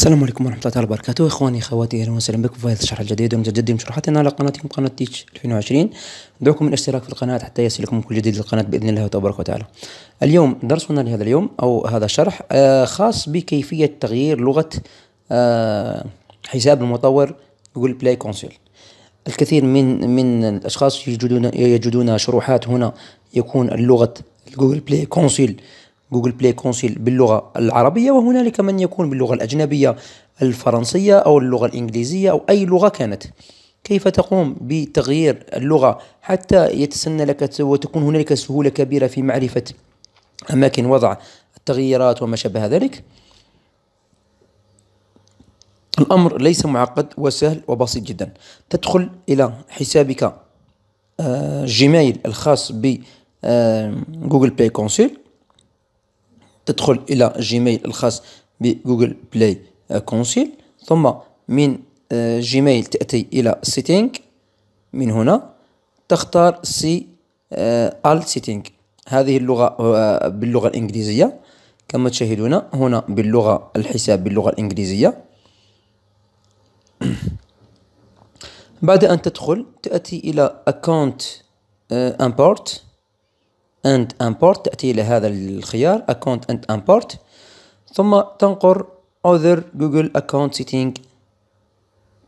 السلام عليكم ورحمة الله تعالى وبركاته إخواني أخواتي أهلا وسهلا بكم في هذا الشرح الجديد ومتجدد من شروحاتنا على قناتكم قناة تيتش 2020 ندعوكم الاشتراك في القناة حتى يصلكم كل جديد للقناة بإذن الله تبارك وتعالى اليوم درسنا لهذا اليوم أو هذا الشرح آه، خاص بكيفية تغيير لغة آه، حساب المطور جوجل بلاي كونسول الكثير من من الأشخاص يجدون يجدون شروحات هنا يكون اللغة جوجل بلاي كونسول جوجل بلاي كونسيل باللغة العربية وهنالك من يكون باللغة الأجنبية الفرنسية أو اللغة الإنجليزية أو أي لغة كانت كيف تقوم بتغيير اللغة حتى يتسنى لك وتكون هنالك سهولة كبيرة في معرفة أماكن وضع التغييرات وما شابه ذلك الأمر ليس معقد وسهل وبسيط جدا تدخل إلى حسابك آه، جيميل الخاص ب آه، جوجل بلاي كونسيل تدخل إلى جيميل الخاص بجوجل بلاي كونسيل ثم من آه، جيميل تأتي إلى سيتينغ من هنا تختار سي آل سيتينغ هذه اللغة آه، باللغة الإنجليزية كما تشاهدون هنا باللغة الحساب باللغة الإنجليزية بعد أن تدخل تأتي إلى امبورت آه، uh, and import تأتي إلى هذا الخيار account and import ثم تنقر other google account setting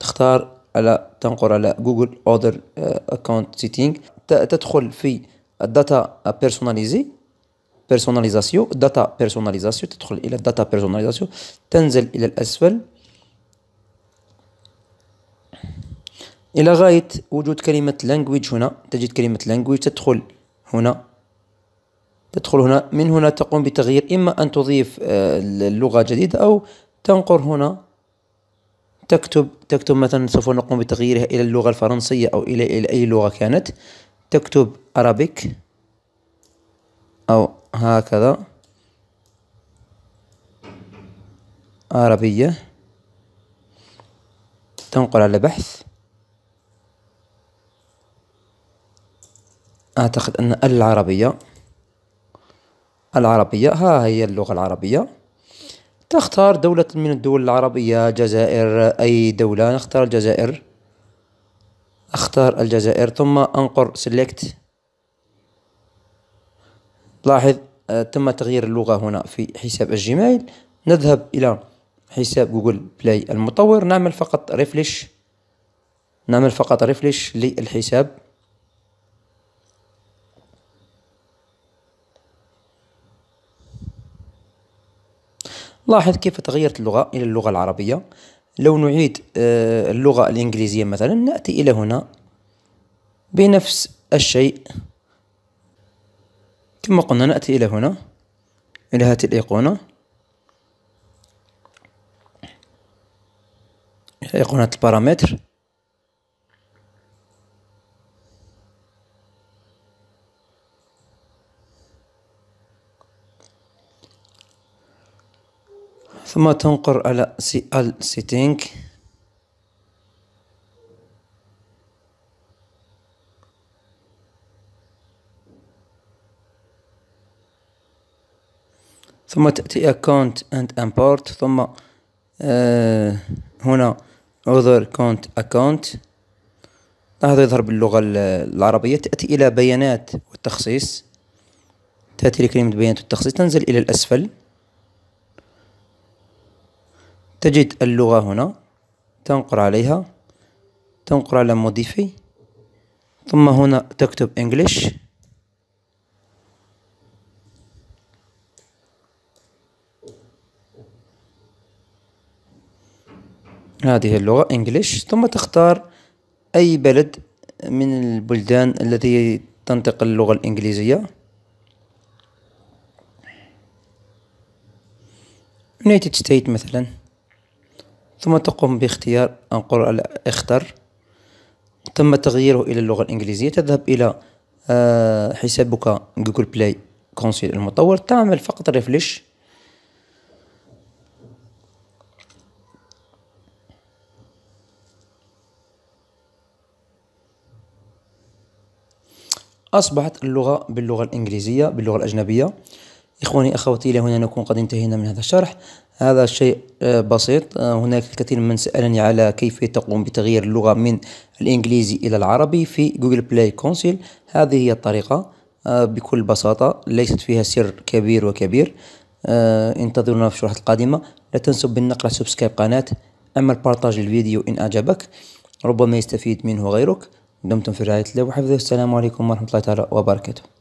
تختار على تنقر على جوجل other account setting تدخل في الداتا personalize personalization data personalization تدخل الى data personalization تنزل الى الاسفل الى غايه وجود كلمه language هنا تجد كلمه language تدخل هنا تدخل هنا من هنا تقوم بتغيير إما أن تضيف آه، اللغة جديدة أو تنقر هنا تكتب تكتب مثلا سوف نقوم بتغييرها إلى اللغة الفرنسية أو إلى إلى أي لغة كانت تكتب أرابيك أو هكذا عربية تنقل على بحث أعتقد أن العربية العربية ها هي اللغة العربية تختار دولة من الدول العربية جزائر أي دولة نختار الجزائر أختار الجزائر ثم أنقر سيلكت لاحظ آه، تم تغيير اللغة هنا في حساب الجيميل نذهب إلى حساب جوجل بلاي المطور نعمل فقط ريفليش نعمل فقط ريفليش للحساب لاحظ كيف تغيرت اللغة إلى اللغة العربية لو نعيد آه، اللغة الإنجليزية مثلا نأتي إلى هنا بنفس الشيء كما قلنا نأتي إلى هنا إلى هذه الأيقونة أيقونة البارامتر ثم تنقر على ال setting ثم تأتي account and import ثم آه هنا other count account هذا يظهر باللغة العربية تأتي إلى بيانات والتخصيص تأتي لكلمة بيانات والتخصيص تنزل إلى الأسفل تجد اللغة هنا تنقر عليها تنقر على موديفي ثم هنا تكتب English هذه اللغة English ثم تختار أي بلد من البلدان التي تنطق اللغة الإنجليزية United States مثلاً ثم تقوم باختيار انقر على اختر تم تغييره إلى اللغة الإنجليزية تذهب إلى آه، حسابك جوجل بلاي كونسيل المطور تعمل فقط ريفليش أصبحت اللغة باللغة الإنجليزية باللغة الأجنبية إخواني أخواتي إلى هنا نكون قد انتهينا من هذا الشرح هذا شيء آه، بسيط آه، هناك الكثير من سألني على كيف تقوم بتغيير اللغة من الإنجليزي إلى العربي في جوجل بلاي كونسيل هذه هي الطريقة آه، بكل بساطة ليست فيها سر كبير وكبير انتظرونا في الشروحات القادمة لا تنسوا بالنقر على سبسكرايب قناة أما البارتاج الفيديو إن أعجبك ربما يستفيد منه غيرك دمتم في رعاية الله وحفظه السلام عليكم ورحمة الله تعالى وبركاته